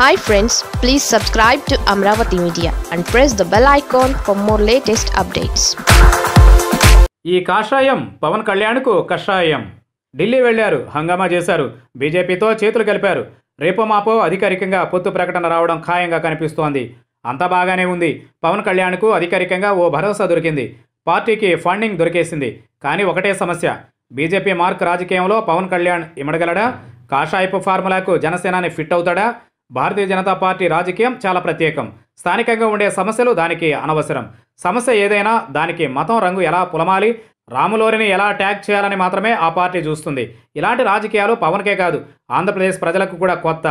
hi friends please subscribe to Amaravati media and press the bell icon for more latest updates ఈ కాషాయం పవన్ కళ్యాణ్కు కషాయం ఢిల్లీ వెళ్లారు హంగామా చేశారు బీజేపీతో చేతులు కలిపారు రేపు మాపో అధికారికంగా పొత్తు ప్రకటన రావడం ఖాయంగా కనిపిస్తోంది అంతా బాగానే ఉంది పవన్ కళ్యాణ్కు అధికారికంగా ఓ భరోసా దొరికింది పార్టీకి ఫండింగ్ దొరికేసింది కానీ ఒకటే సమస్య బీజేపీ మార్క్ రాజకీయంలో పవన్ కళ్యాణ్ ఇమడగలడా కాషాయపు ఫార్ములాకు జనసేనాని ఫిట్ అవుతాడా భారతీయ జనతా పార్టీ రాజకీయం చాలా ప్రత్యేకం స్థానికంగా ఉండే సమస్యలు దానికి అనవసరం సమస్య ఏదైనా దానికి మతం రంగు ఎలా పులమాలి రాములోరిని ఎలా ట్యాగ్ చేయాలని మాత్రమే ఆ పార్టీ చూస్తుంది ఇలాంటి రాజకీయాలు పవన్కే కాదు ఆంధ్రప్రదేశ్ ప్రజలకు కూడా కొత్త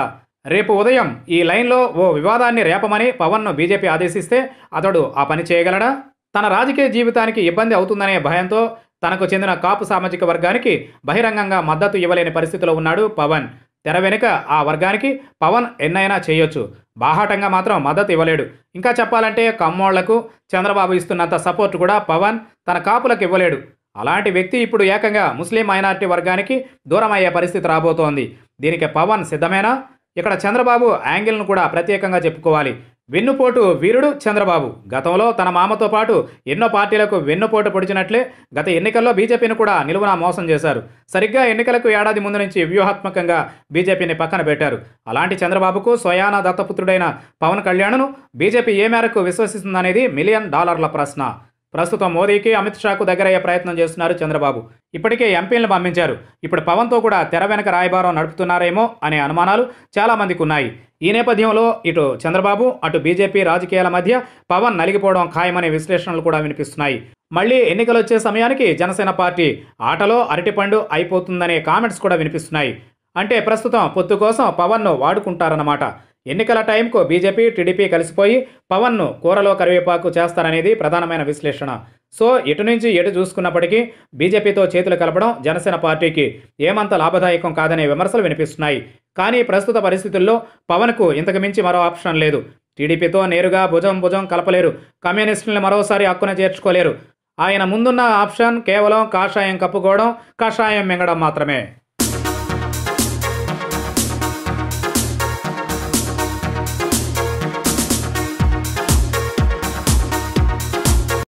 రేపు ఉదయం ఈ లైన్లో ఓ వివాదాన్ని రేపమని పవన్ను బీజేపీ ఆదేశిస్తే అతడు ఆ పని చేయగలడా తన రాజకీయ జీవితానికి ఇబ్బంది అవుతుందనే భయంతో తనకు చెందిన కాపు సామాజిక వర్గానికి బహిరంగంగా మద్దతు ఇవ్వలేని పరిస్థితిలో ఉన్నాడు పవన్ తెర వెనుక ఆ వర్గానికి పవన్ ఎన్నైనా చేయొచ్చు బాహాటంగా మాత్రం మద్దతు ఇవ్వలేడు ఇంకా చెప్పాలంటే కమ్మోళ్లకు చంద్రబాబు ఇస్తున్నంత సపోర్ట్ కూడా పవన్ తన కాపులకు ఇవ్వలేడు అలాంటి వ్యక్తి ఇప్పుడు ఏకంగా ముస్లిం మైనారిటీ వర్గానికి దూరం అయ్యే పరిస్థితి రాబోతోంది దీనికి పవన్ సిద్ధమేనా ఇక్కడ చంద్రబాబు యాంగిల్ను కూడా ప్రత్యేకంగా చెప్పుకోవాలి వెన్నుపోటు వీరుడు చంద్రబాబు గతంలో తన మామతో పాటు ఎన్నో పార్టీలకు వెన్నుపోటు పొడిచినట్లే గత ఎన్నికల్లో బీజేపీని కూడా నిలువున మోసం చేశారు సరిగ్గా ఎన్నికలకు ఏడాది ముందు నుంచి వ్యూహాత్మకంగా బీజేపీని పక్కన పెట్టారు అలాంటి చంద్రబాబుకు స్వయాన దత్తపుత్రుడైన పవన్ కళ్యాణ్ను బీజేపీ ఏ మేరకు విశ్వసిస్తుందనేది మిలియన్ డాలర్ల ప్రశ్న ప్రస్తుతం మోదీకి అమిత్ షాకు దగ్గరయ్యే ప్రయత్నం చేస్తున్నారు చంద్రబాబు ఇప్పటికే ఎంపీలను పంపించారు ఇప్పుడు పవన్తో కూడా తెర వెనక రాయబారం నడుపుతున్నారేమో అనే అనుమానాలు చాలామందికి ఉన్నాయి ఈ నేపథ్యంలో ఇటు చంద్రబాబు అటు బీజేపీ రాజకీయాల మధ్య పవన్ నలిగిపోవడం ఖాయమనే విశ్లేషణలు కూడా వినిపిస్తున్నాయి మళ్ళీ ఎన్నికలు వచ్చే సమయానికి జనసేన పార్టీ ఆటలో అరటిపండు అయిపోతుందనే కామెంట్స్ కూడా వినిపిస్తున్నాయి అంటే ప్రస్తుతం పొత్తు కోసం పవన్ను వాడుకుంటారన్నమాట ఎన్నికల టైంకు బీజేపీ టీడీపీ కలిసిపోయి పవన్ను కూరలో కరివేపాకు చేస్తారనేది ప్రధానమైన విశ్లేషణ సో ఎటు నుంచి ఎటు చూసుకున్నప్పటికీ బీజేపీతో చేతులు కలపడం జనసేన పార్టీకి ఏమంత లాభదాయకం కాదనే విమర్శలు వినిపిస్తున్నాయి కానీ ప్రస్తుత పరిస్థితుల్లో పవన్కు ఇంతకు మించి మరో ఆప్షన్ లేదు టీడీపీతో నేరుగా భుజం భుజం కలపలేరు కమ్యూనిస్టులను మరోసారి హక్కున చేర్చుకోలేరు ఆయన ముందున్న ఆప్షన్ కేవలం కాషాయం కప్పుకోవడం కషాయం మింగడం మాత్రమే